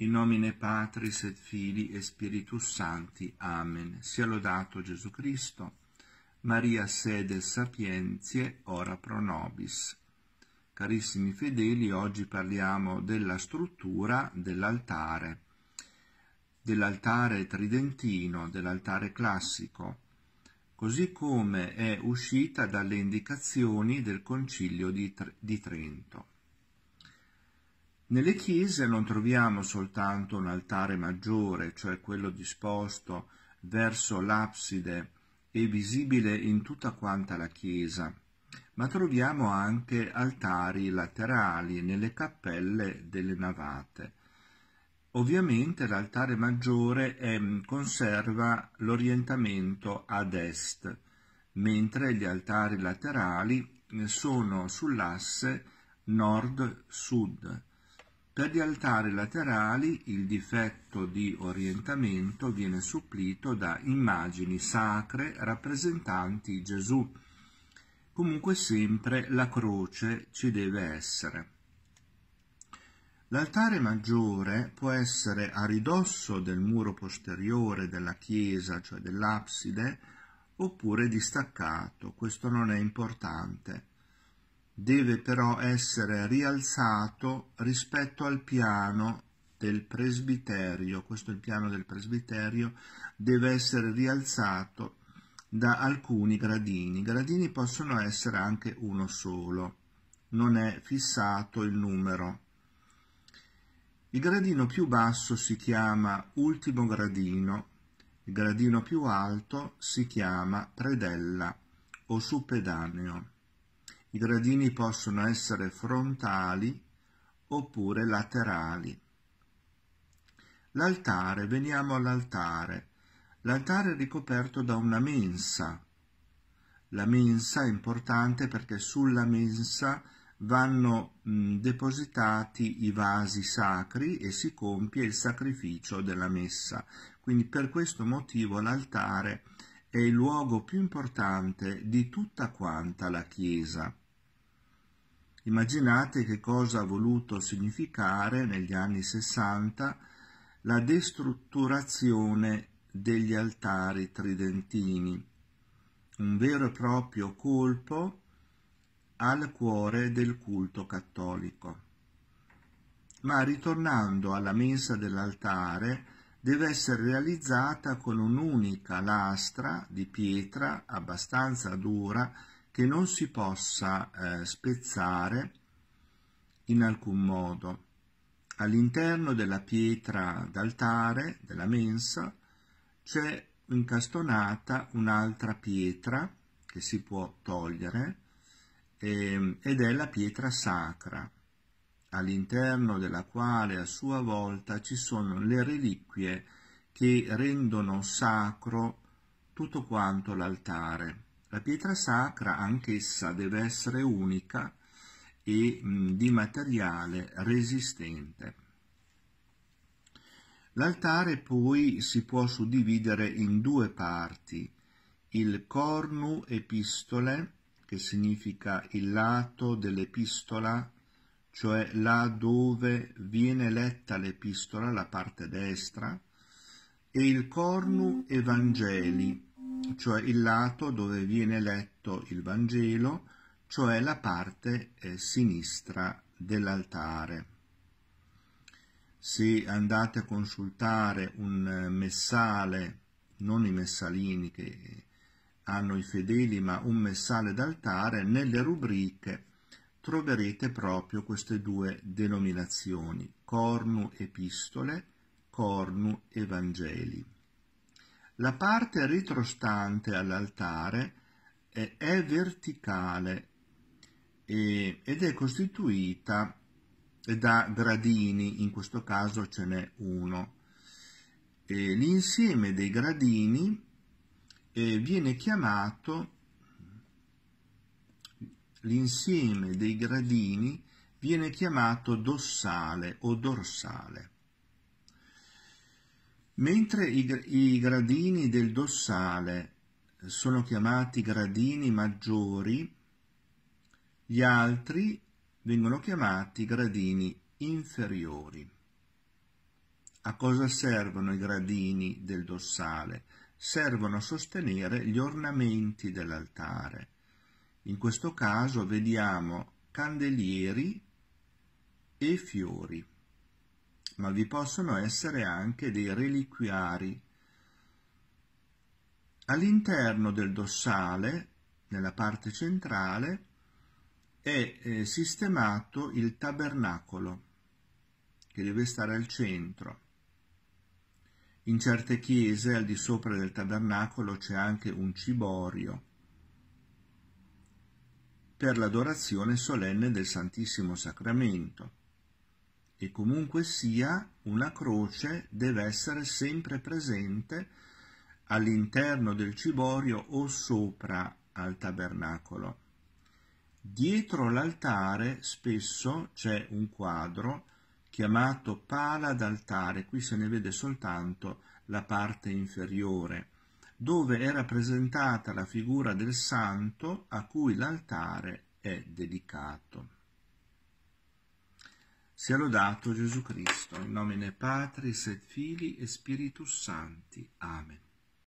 In nomine Patris et Fili e Spiritus Santi. Amen. Sia lodato Gesù Cristo. Maria sede sapientiae, ora pro nobis. Carissimi fedeli, oggi parliamo della struttura dell'altare, dell'altare tridentino, dell'altare classico, così come è uscita dalle indicazioni del Concilio di, Trento. Nelle chiese non troviamo soltanto un altare maggiore, cioè quello disposto verso l'abside e visibile in tutta quanta la chiesa, ma troviamo anche altari laterali nelle cappelle delle navate. Ovviamente l'altare maggiore è, ehm, conserva l'orientamento ad est, mentre gli altari laterali ehm, sono sull'asse nord-sud per gli altari laterali il difetto di orientamento viene supplito da immagini sacre rappresentanti Gesù. Comunque sempre la croce ci deve essere. L'altare maggiore può essere a ridosso del muro posteriore della chiesa, cioè dell'abside, oppure distaccato, questo non è importante deve però essere rialzato rispetto al piano del presbiterio, questo è il piano del presbiterio, deve essere rialzato da alcuni gradini. I gradini possono essere anche uno solo, non è fissato il numero. Il gradino più basso si chiama ultimo gradino, il gradino più alto si chiama predella o suppedaneo. I gradini possono essere frontali oppure laterali. L'altare, veniamo all'altare. L'altare è ricoperto da una mensa. La mensa è importante perché sulla mensa vanno mh, depositati i vasi sacri e si compie il sacrificio della messa. Quindi per questo motivo l'altare è il luogo più importante di tutta quanta la Chiesa. Immaginate che cosa ha voluto significare negli anni 60 la destrutturazione degli altari tridentini, un vero e proprio colpo al cuore del culto cattolico. Ma ritornando alla mensa dell'altare, deve essere realizzata con un'unica lastra di pietra abbastanza dura che non si possa eh, spezzare in alcun modo. All'interno della pietra d'altare, della mensa, c'è incastonata un'altra pietra che si può togliere eh, ed è la pietra sacra, all'interno della quale a sua volta ci sono le reliquie che rendono sacro tutto quanto l'altare. La pietra sacra anch'essa deve essere unica e di materiale resistente. L'altare poi si può suddividere in due parti, il cornu epistole, che significa il lato dell'epistola, cioè là dove viene letta l'epistola, la parte destra, e il cornu evangeli, cioè il lato dove viene letto il Vangelo, cioè la parte eh, sinistra dell'altare. Se andate a consultare un eh, messale, non i messalini che hanno i fedeli, ma un messale d'altare, nelle rubriche troverete proprio queste due denominazioni, cornu epistole, cornu evangeli. La parte retrostante all'altare è, è verticale e, ed è costituita da gradini, in questo caso ce n'è uno. E l'insieme dei gradini eh, viene chiamato l'insieme dei gradini viene chiamato dossale o dorsale. Mentre i, i gradini del dossale sono chiamati gradini maggiori, gli altri vengono chiamati gradini inferiori. A cosa servono i gradini del dossale? Servono a sostenere gli ornamenti dell'altare. In questo caso vediamo candelieri e fiori ma vi possono essere anche dei reliquiari. All'interno del dossale, nella parte centrale, è eh, sistemato il tabernacolo, che deve stare al centro. In certe chiese al di sopra del tabernacolo c'è anche un ciborio per l'adorazione solenne del Santissimo Sacramento e comunque sia una croce deve essere sempre presente all'interno del ciborio o sopra al tabernacolo. Dietro l'altare spesso c'è un quadro chiamato pala d'altare, qui se ne vede soltanto la parte inferiore, dove è rappresentata la figura del santo a cui l'altare è dedicato. Sia lodato Gesù Cristo, in nomine Patris et Fili e Spiritus Santi. Amen.